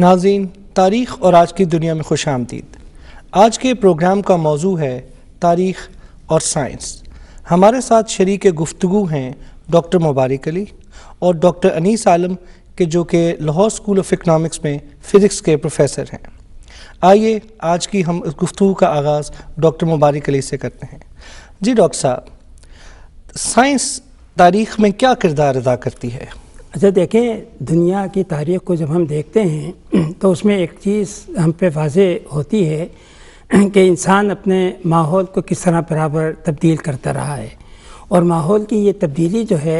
नाजीन तारीख़ और आज की दुनिया में खुश आमदीद आज के प्रोग्राम का मौजू है तारीख़ और साइंस हमारे साथ शरीक गुफ्तु हैं डॉक्टर मुबारक अली और डॉक्टर अनीस आलम के जो कि लाहौर स्कूल ऑफ इकनॉमिक्स में फ़िज़िक्स के प्रोफेसर हैं आइए आज की हम गुफ्तु का आगाज़ डॉक्टर मुबारक अली से करते हैं जी डॉक्टर साहब साइंस तारीख़ में क्या किरदार अदा करती है अच्छा देखें दुनिया की तारीख को जब हम देखते हैं तो उसमें एक चीज़ हम पे वाजे होती है कि इंसान अपने माहौल को किस तरह बराबर तब्दील करता रहा है और माहौल की ये तब्दीली जो है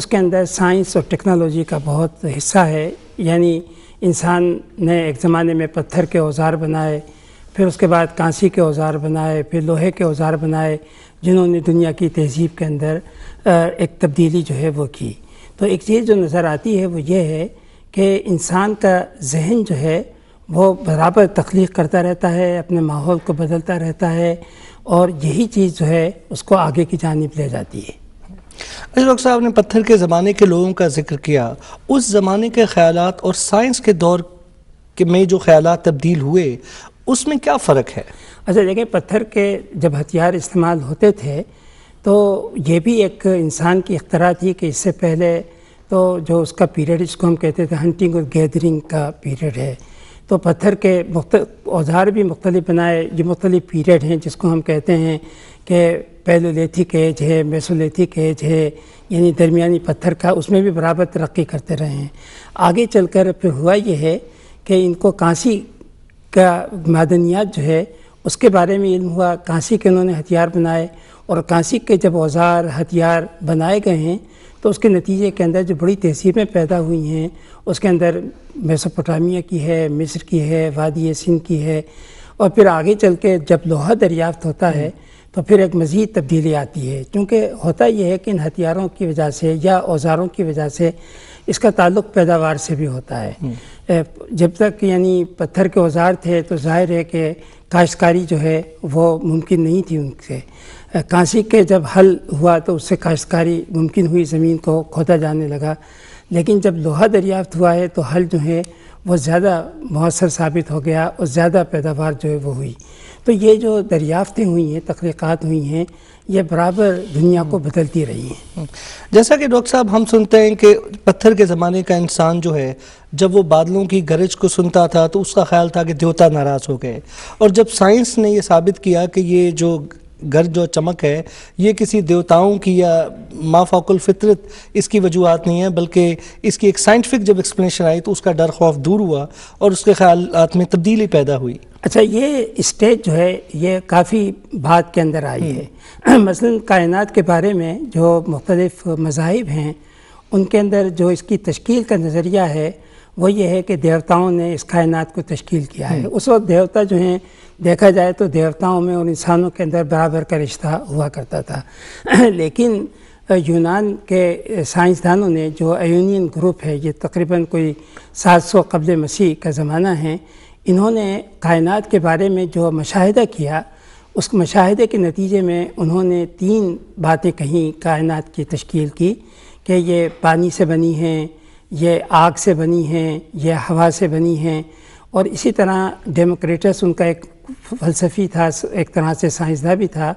उसके अंदर साइंस और टेक्नोलॉजी का बहुत हिस्सा है यानी इंसान ने एक ज़माने में पत्थर के औजार बनाए फिर उसके बाद कांसी के औजार बनाए फिर लोहे के औजार बनाए जिन्होंने दुनिया की तहजीब के अंदर एक तब्दीली जो है वो की तो एक चीज़ जो नज़र आती है वो ये है कि इंसान का जहन जो है वो बराबर तख्लीक करता रहता है अपने माहौल को बदलता रहता है और यही चीज़ जो है उसको आगे की जानब ले जाती है अच्छा डॉक्टर साहब ने पत्थर के ज़माने के लोगों का जिक्र किया उस ज़माने के ख्याल और साइंस के दौर के में जो ख्याल तब्दील हुए उसमें क्या फ़र्क है अच्छा देखें पत्थर के जब हथियार इस्तेमाल होते थे तो ये भी एक इंसान की अख्तरा थी कि इससे पहले तो जो उसका पीरियड इसको हम कहते थे हंटिंग और गैदरिंग का पीरियड है तो पत्थर के मुख्त औजार भी मुख्तलिफ बनाए जो मुख्तलिफ पीरियड हैं जिसको हम कहते हैं कि पैलोलेथिक एज है मेसोलेथिक एज है यानी दरमिया पत्थर का उसमें भी बराबर तरक्की करते रहे हैं आगे चल कर फिर हुआ ये है कि इनको कांसी का मदनियात जो है उसके बारे में इल्म हुआ कांसी के उन्होंने हथियार बनाए और कांसिक के जब औजार हथियार बनाए गए हैं तो उसके नतीजे के अंदर जो बड़ी तहसीबें पैदा हुई हैं उसके अंदर मेसोपोटामिया की है मिस्र की है वादी सिंध की है और फिर आगे चल के जब लोहा दरियाफ्त होता है तो फिर एक मज़ीद तब्दीली आती है क्योंकि होता यह है कि इन हथियारों की वजह से या औजारों की वजह से इसका ताल्लुक पैदावार से भी होता है हम्म। जब तक यानी पत्थर के औजार थे तो जाहिर है कि काश्तकारी जो है वो मुमकिन नहीं थी उनसे कांसी के जब हल हुआ तो उससे काश्तकारी मुमकिन हुई ज़मीन को खोदा जाने लगा लेकिन जब लोहा दरियाफ्त हुआ है तो हल जो है वो ज़्यादा मौसर साबित हो गया और ज़्यादा पैदावार जो है वो हुई तो ये जो दरियाफ्तें हुई हैं तखलीक़ात हुई हैं ये बराबर दुनिया को बदलती रही हैं हम्म। जैसा कि डॉक्टर साहब हम सुनते हैं कि पत्थर के ज़माने का इंसान जो है जब वो बादलों की गरज को सुनता था तो उसका ख्याल था कि देवता नाराज़ हो गए और जब साइंस ने ये साबित किया कि ये जो घर जो चमक है ये किसी देवताओं की या माफाकुल फितरत इसकी वजूहत नहीं है बल्कि इसकी एक साइंटिफिक जब एक्सप्लेनेशन आई तो उसका डर खौफ दूर हुआ और उसके ख्याल में तब्दीली पैदा हुई अच्छा ये स्टेज जो है ये काफ़ी बात के अंदर आई हम्म। है मसलन कायनात के बारे में जो मुख्तलिफ़ मज़ाहिब हैं उनके अंदर जो इसकी तश्कील का नज़रिया है वो ये है कि देवताओं ने इस कायनात को तश्कील किया है हम्म। उस वक्त देवता जो हैं देखा जाए तो देवताओं में और इंसानों के अंदर बराबर का रिश्ता हुआ करता था लेकिन यूनान के साइंसदानों ने जो अयूनियन ग्रुप है ये तकरीबन कोई 700 सौ कबल मसीह का ज़माना है इन्होंने कायनात के बारे में जो मशाहिदा किया उस मशाहिदे के नतीजे में उन्होंने तीन बातें कहीं कायनात की तश्कील की कि ये पानी से बनी हैं ये आग से बनी हैं ये हवा से बनी हैं और इसी तरह डेमोक्रेटस उनका एक फलसफी था एक तरह से साइंसदा भी था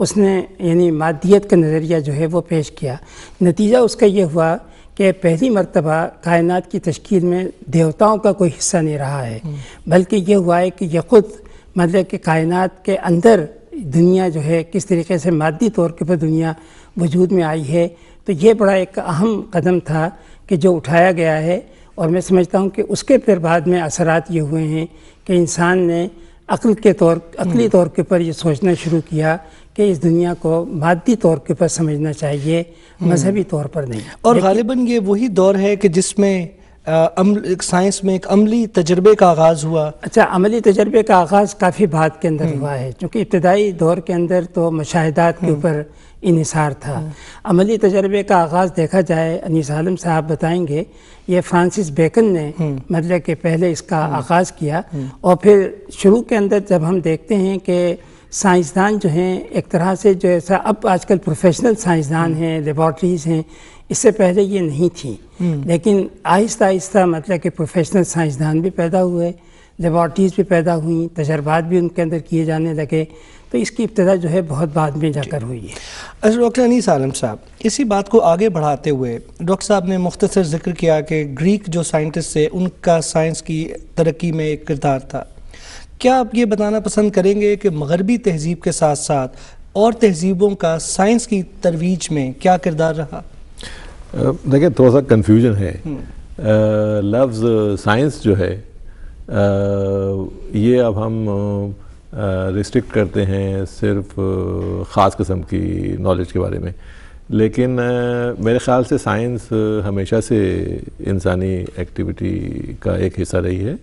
उसने यानी मादियत का नज़रिया जो है वो पेश किया नतीजा उसका ये हुआ कि पहली मरतबा कायनात की तश्कील में देवताओं का कोई हिस्सा नहीं रहा है हम्म। बल्कि ये हुआ है कि यह खुद मतलब कि कायनात के अंदर दुनिया जो है किस तरीके से मादी तौर के पर दुनिया वजूद में आई है तो ये बड़ा एक अहम कदम था कि जो उठाया गया है और मैं समझता हूँ कि उसके फिर बाद में असरात ये हुए हैं कि इंसान ने अक्ल के तौर अकली हम्म। तौर के ऊपर ये सोचना शुरू किया कि इस दुनिया को मादी तौर के ऊपर समझना चाहिए हम्म। मजहबी तौर पर नहीं और गालिबा ये वही दौर है कि जिसमें साइंस में एक अमली तजर्बे का आगाज़ हुआ अच्छा अमली तजर्बे का आगाज़ काफ़ी बाद के अंदर हम्म। हुआ है क्योंकि इब्तदाई दौर के अंदर तो मुशाहदात के ऊपर इसार था अमली तजर्बे का आगाज़ देखा जाए अनीस आलम साहब बताएंगे ये फ्रांसिस बेकन ने मतलब हम्म। कि पहले इसका हम्म। आगाज़ किया हम्म। और फिर शुरू के अंदर जब हम देखते हैं कि साइंसदान जो हैं एक तरह से जो ऐसा अब आजकल प्रोफेशनल साइंसदान हैं लेबॉर्ट्रीज़ हैं इससे पहले ये नहीं थी लेकिन आहिस्ता आहिस्ता मतलब कि प्रोफेशनल साइंसदान भी पैदा हुए लेबॉर्टरीज़ भी पैदा हुई तजर्बात भी उनके अंदर किए जाने लगे तो इसकी इब्तदा जो है बहुत बाद में जाकर हुई है अच्छा डॉक्टर अनीस आलम साहब इसी बात को आगे बढ़ाते हुए डॉक्टर साहब ने मुख्तर जिक्र किया कि ग्रीक जो साइंटिस्ट थे उनका साइंस की तरक्की में एक किरदार था क्या आप ये बताना पसंद करेंगे कि मगरबी तहजीब के साथ साथ और तहजीबों का साइंस की तरवीज में क्या किरदार रहा देखिए थोड़ा सा कन्फ्यूजन है हम्म। लफ्ज़ साइंस जो है आ, ये अब हम रिस्ट्रिक्ट करते हैं सिर्फ ख़ास कस्म की नॉलेज के बारे में लेकिन मेरे ख़्याल से साइंस हमेशा से इंसानी एक्टिविटी का एक हिस्सा रही है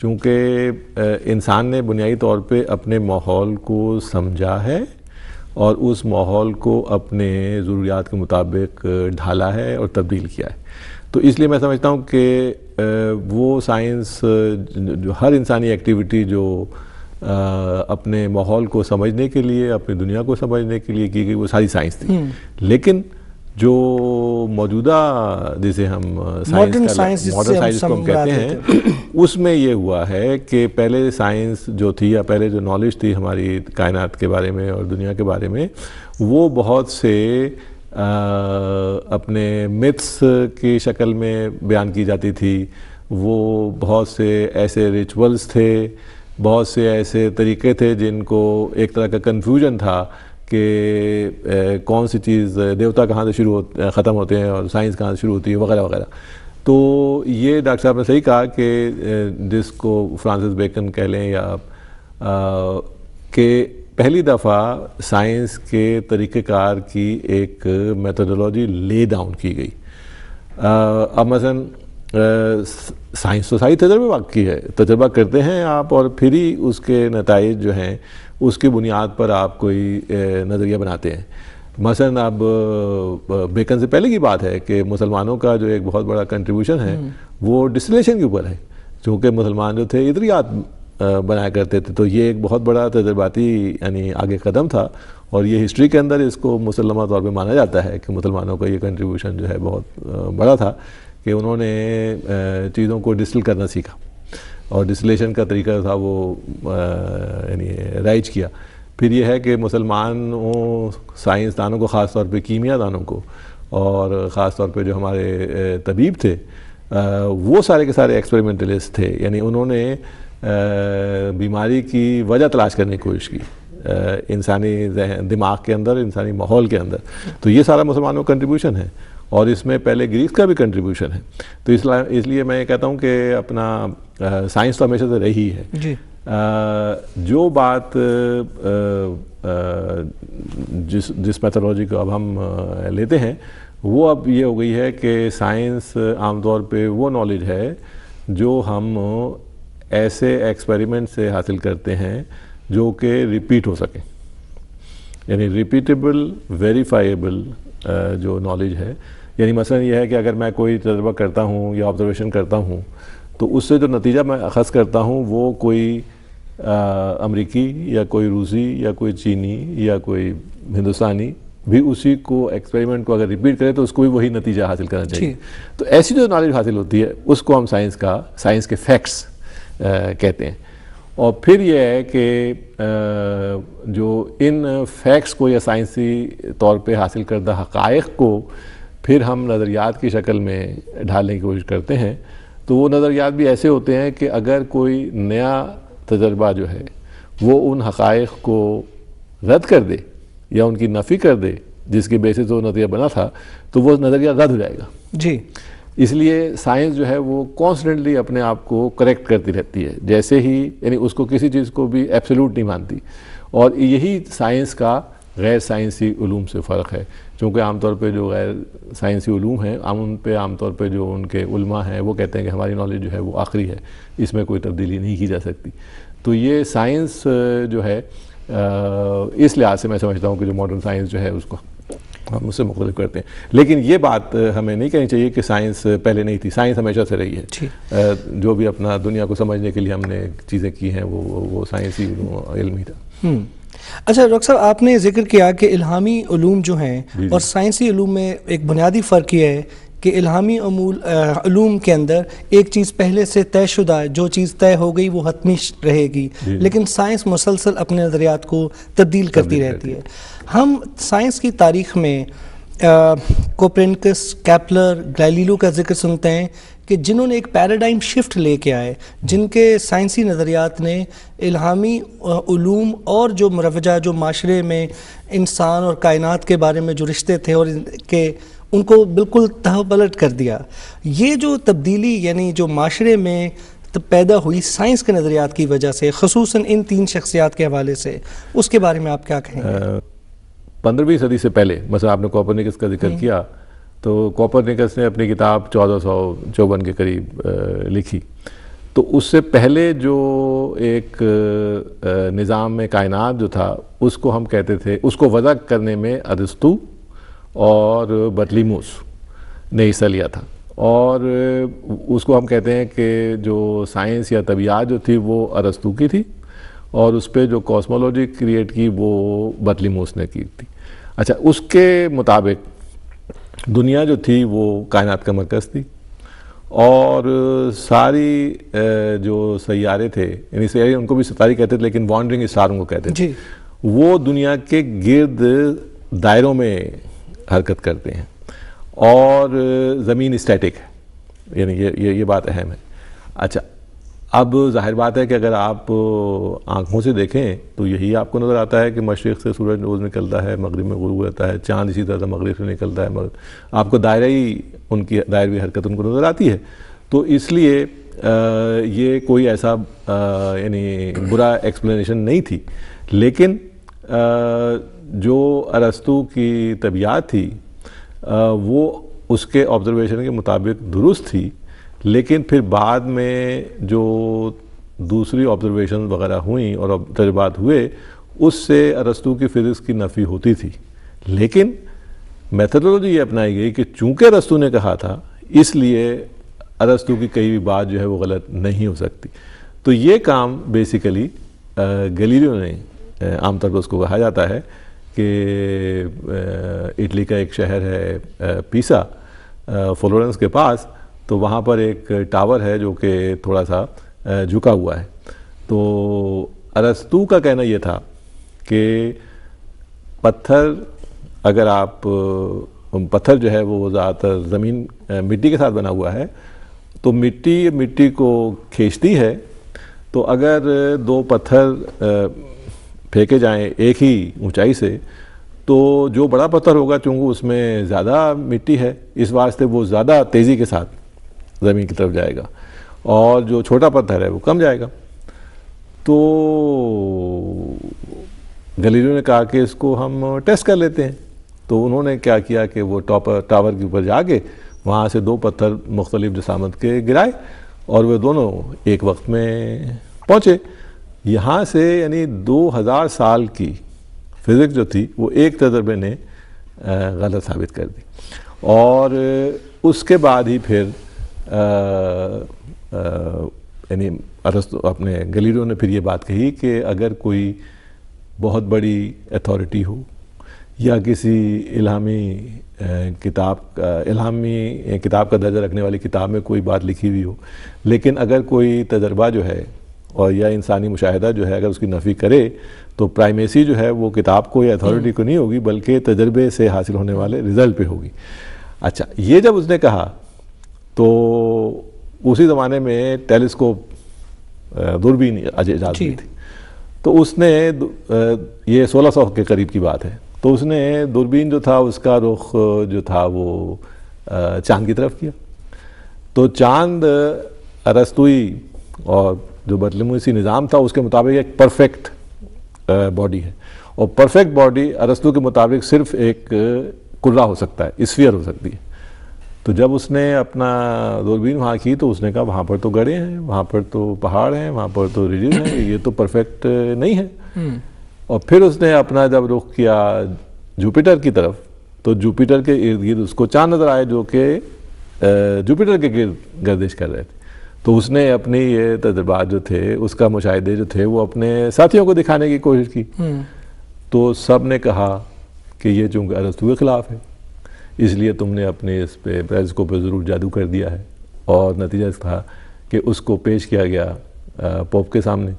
क्योंकि इंसान ने बुनियादी तौर पे अपने माहौल को समझा है और उस माहौल को अपने ज़रूरियात के मुताबिक ढाला है और तब्दील किया है तो इसलिए मैं समझता हूँ कि वो साइंस जो हर इंसानी एक्टिविटी जो अपने माहौल को समझने के लिए अपनी दुनिया को समझने के लिए की गई वो सारी साइंस थी हम्म। लेकिन जो मौजूदा जिसे हम साइंस मॉडर्न साइंस को हम कहते हैं उसमें ये हुआ है कि पहले साइंस जो थी या पहले जो नॉलेज थी हमारी कायनात के बारे में और दुनिया के बारे में वो बहुत से आ, अपने मिथ्स की शक्ल में बयान की जाती थी वो बहुत से ऐसे रिचुअल्स थे बहुत से ऐसे तरीके थे जिनको एक तरह का कन्फ्यूजन था कि कौन सी चीज़ देवता कहाँ से शुरू हो ख़त्म होते हैं और साइंस कहाँ से शुरू होती है वगैरह वगैरह तो ये डॉक्टर साहब ने सही कहा कि जिसको फ्रांसिस बेकन कह लें या कि पहली दफ़ा साइंस के तरीक़ार की एक मेथोडोलॉजी ले डाउन की गई अब मसन साइंस तो सारी तजर्बेबाग की है तजर्बा करते हैं आप और फिर ही उसके नतज जो हैं उसकी बुनियाद पर आप कोई नज़रिया बनाते हैं मसलन अब बेकन से पहले की बात है कि मुसलमानों का जो एक बहुत बड़ा कंट्रीब्यूशन है हम्म। वो डिस्टिलेशन के ऊपर है क्योंकि मुसलमान जो थे इधरियात बनाया करते थे तो ये एक बहुत बड़ा तजर्बाती यानी आगे कदम था और ये हिस्ट्री के अंदर इसको मुसलमान तौर पर माना जाता है कि मुसलमानों का ये कंट्रीब्यूशन जो है बहुत बड़ा था कि उन्होंने चीज़ों को डिस्टिल करना सीखा और डिस्टिलेशन का तरीका था वो यानी राइज किया फिर यह है कि मुसलमानों साइंसदानों को ख़ास तौर पे कीमियादानों को और ख़ास तौर पे जो हमारे तबीब थे वो सारे के सारे एक्सपेरिमेंटलिस्ट थे यानी उन्होंने बीमारी की वजह तलाश करने की कोशिश की इंसानी दिमाग के अंदर इंसानी माहौल के अंदर तो ये सारा मुसलमानों का कंट्रीब्यूशन है और इसमें पहले ग्रीस का भी कंट्रीब्यूशन है तो इसलिए मैं ये कहता हूँ कि अपना साइंस तो हमेशा से रही है जी। आ, जो बात आ, जिस जिस मैथोलॉजी को अब हम लेते हैं वो अब ये हो गई है कि साइंस आमतौर पे वो नॉलेज है जो हम ऐसे एक्सपेरिमेंट से हासिल करते हैं जो कि रिपीट हो सके यानी रिपीटेबल वेरीफाइबल जो नॉलेज है यानी मसला यह है कि अगर मैं कोई तजर्बा करता हूँ या ऑब्जर्वेशन करता हूँ तो उससे जो नतीजा मैं अखज़ करता हूँ वो कोई अमरीकी या कोई रूसी या कोई चीनी या कोई हिंदुस्तानी भी उसी को एक्सपेरिमेंट को अगर रिपीट करें तो उसको भी वही नतीजा हासिल करना चाहिए तो ऐसी जो नॉलेज हासिल होती है उसको हम साइंस का साइंस के फैक्ट्स कहते हैं और फिर यह है कि जो इन फैक्ट्स को या साइंसी तौर पे हासिल करदा हक़ को फिर हम नज़रियात की शक्ल में ढालने की कोशिश करते हैं तो वो नज़रियात भी ऐसे होते हैं कि अगर कोई नया तजर्बा जो है वो उन हक़ को रद्द कर दे या उनकी नफ़ी कर दे जिसके बेसिस वो नज़रिया बना था तो वो नज़रिया रद्द हो जाएगा जी इसलिए साइंस जो है वो कॉन्सटेंटली अपने आप को करेक्ट करती रहती है जैसे ही यानी उसको किसी चीज़ को भी एब्सोल्यूट नहीं मानती और यही साइंस का गैर साइंसी ूम से फ़र्क है चूँकि आमतौर पर जो गैर साइंसी ूम हैं आम उन पर आमतौर पर जो उनके उल्मा हैं वो कहते हैं कि हमारी नॉलेज जो है वो आखिरी है इसमें कोई तब्दीली नहीं की जा सकती तो ये साइंस जो है इस लिहाज से मैं समझता हूँ कि जो मॉडर्न साइंस जो है उसको हम उससे मुख्तलिफ करते हैं लेकिन ये बात हमें नहीं कहनी चाहिए कि साइंस पहले नहीं थी साइंस हमेशा से रही है जो भी अपना दुनिया को समझने के लिए हमने चीज़ें की हैं वो वो साइंस ही ही था हम्म। अच्छा डॉक्टर साहब आपने जिक्र किया कि इल्हामी ूम जो हैं और साइंसी ूम में एक बुनियादी फ़र्क यह है कि इल्हामी ूम के अंदर एक चीज़ पहले से तयशुदा है जो चीज़ तय हो गई वो हतमी रहेगी लेकिन साइंस मुसलसल अपने नज़रियात को तब्दील करती रहती है हम साइंस की तारीख में कोपरेनकस कैपलर गैलीलो का जिक्र सुनते हैं कि जिन्होंने एक पैराडाइम शिफ्ट लेके आए जिनके साइंसी नज़रियात ने इल्हामी ूम और जो मरवजा जो माशरे में इंसान और कायनात के बारे में जो रिश्ते थे और के उनको बिल्कुल तह पलट कर दिया ये जो तब्दीली यानी जो माशरे में तो पैदा हुई साइंस के नज़रियात की वजह से खसूस इन तीन शख्सियात के हवाले से उसके बारे में आप क्या कहें पंद्रहवीं सदी से पहले मसा आपने कॉपरनिकस का जिक्र हम्म। किया तो कॉपर निकस ने अपनी किताब चौदह सौ चौवन के करीब लिखी तो उससे पहले जो एक निज़ाम में कायनात जो था उसको हम कहते थे उसको वजह करने में अरस्तु और बटलीमूस ने हिस्सा लिया था और उसको हम कहते हैं कि जो साइंस या तबियात जो थी वो अरस्तु की थी और उस पर जो कॉस्मोलॉजी क्रिएट की वो बतलीमूस ने की थी अच्छा उसके मुताबिक दुनिया जो थी वो कायनात का मरकज़ थी और सारी जो सैारे थे यानी सैारे उनको भी सितारे कहते थे लेकिन वॉन्डरिंग स्टारों को कहते थे वो दुनिया के गिर्द दायरों में हरकत करते हैं और ज़मीन स्टैटिक है यानी ये ये ये बात अहम है अच्छा अब जाहिर बात है कि अगर आप आँखों से देखें तो यही आपको नज़र आता है कि मशरक़ से सूरज रोज़ निकलता है मगरब में गुरू रहता है चांद इसी तरह से मगरब से निकलता है मगर आपको ही उनकी दायरवी हरकत उनको नज़र आती है तो इसलिए ये कोई ऐसा यानी बुरा एक्सप्लेनेशन नहीं थी लेकिन आ, जो अरस्तु की तबीयत थी आ, वो उसके ऑब्ज़रवेशन के मुताबिक दुरुस्त थी लेकिन फिर बाद में जो दूसरी ऑब्जर्वेशन वगैरह हुई और तजर्बात हुए उससे अरस्तु की फिजिक्स की नफ़ी होती थी लेकिन मैथडोलॉजी ये अपनाई गई कि चूंकि अरस्तु ने कहा था इसलिए अरस्तु की कई भी बात जो है वो गलत नहीं हो सकती तो ये काम बेसिकली गलीरियो ने आमतौर पर उसको कहा जाता है कि इटली का एक शहर है पीसा फ्लोरेंस के पास तो वहाँ पर एक टावर है जो कि थोड़ा सा झुका हुआ है तो अरस्तू का कहना यह था कि पत्थर अगर आप पत्थर जो है वो ज़्यादातर ज़मीन मिट्टी के साथ बना हुआ है तो मिट्टी मिट्टी को खींचती है तो अगर दो पत्थर फेंके जाएं एक ही ऊंचाई से तो जो बड़ा पत्थर होगा चूँकि उसमें ज़्यादा मिट्टी है इस वास्ते वो ज़्यादा तेज़ी के साथ ज़मीन की तरफ जाएगा और जो छोटा पत्थर है वो कम जाएगा तो गलीरों ने कहा कि इसको हम टेस्ट कर लेते हैं तो उन्होंने क्या किया कि वो टॉपर टावर के ऊपर जाके वहाँ से दो पत्थर मुख्तलिफ जसामत के गिराए और वे दोनों एक वक्त में पहुँचे यहाँ से यानी दो हज़ार साल की फिज़िक्स जो थी वो एक तजर्बे ने गलत साबित कर दी और उसके बाद ही फिर यानी अरस्तु अपने गलीरों ने फिर ये बात कही कि अगर कोई बहुत बड़ी अथॉरिटी हो या किसी इलामी किताब का इलामी किताब का दर्जा रखने वाली किताब में कोई बात लिखी हुई हो लेकिन अगर कोई तजर्बा जो है और या इंसानी मुशाहिदा जो है अगर उसकी नफ़ी करे तो प्राइमेसी जो है वो किताब को या अथॉरिटी हम्म। को नहीं होगी बल्कि तजर्बे से हासिल होने वाले रिज़ल्ट पे होगी अच्छा ये जब उसने कहा तो उसी ज़माने में टेलीस्कोप दूरबीन इजाज़त थी तो उसने ये 1600 के करीब की बात है तो उसने दूरबीन जो था उसका रुख जो था वो चांद की तरफ किया तो चांद अरस्तुई और जो बदलमूसी निज़ाम था उसके मुताबिक एक परफेक्ट बॉडी है और परफेक्ट बॉडी अरस्तु के मुताबिक सिर्फ एक कुर्रा हो सकता है स्फीयर हो सकती है तो जब उसने अपना दूरबीन वहाँ की तो उसने कहा वहाँ पर तो गड़े हैं वहाँ पर तो पहाड़ हैं वहाँ पर तो रिजिज हैं ये तो परफेक्ट नहीं है हम्म। और फिर उसने अपना जब रुख किया जुपिटर की तरफ तो जुपिटर के इर्द गिर्द उसको चांद नजर आए जो कि जुपिटर के गिर्द गर्दिश कर रहे थे तो उसने अपनी ये तजर्बा जो थे उसका मुशाहे जो थे वो अपने साथियों को दिखाने की कोशिश की हम्म। तो सब ने कहा कि ये चूंकि अरस्तु के ख़िलाफ़ है इसलिए तुमने अपने इस पे प्रेस को पे ज़रूर जादू कर दिया है और नतीजा था कि उसको पेश किया गया पोप के सामने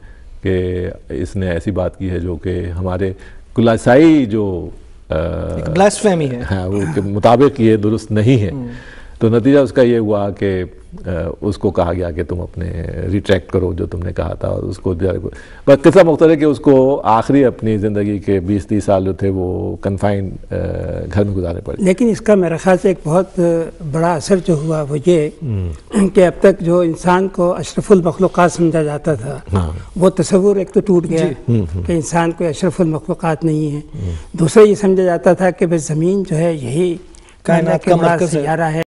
कि इसने ऐसी बात की है जो कि हमारे कुलासाई जो एक है हाँ वो के मुताबिक ये दुरुस्त नहीं है हम्म। तो नतीजा उसका ये हुआ कि उसको कहा गया कि तुम अपने रिट्रैक्ट करो जो तुमने कहा था और उसको बस किस्सा मुख्तर है कि उसको आखिरी अपनी ज़िंदगी के 20 तीस साल जो थे वो कन्फाइंड घर में गुजारने पड़े लेकिन इसका मेरे ख्याल से एक बहुत बड़ा असर जो हुआ वो ये हम्म। कि अब तक जो इंसान को अशरफुलमखलूक समझा जाता था हाँ। वो तस्वूर एक तो टूट गया हम्म, हम्म। कि इंसान कोई अशरफुलमखलूक नहीं है दूसरा ये समझा जाता था कि भाई ज़मीन जो है यही कायनात का मरकज़ है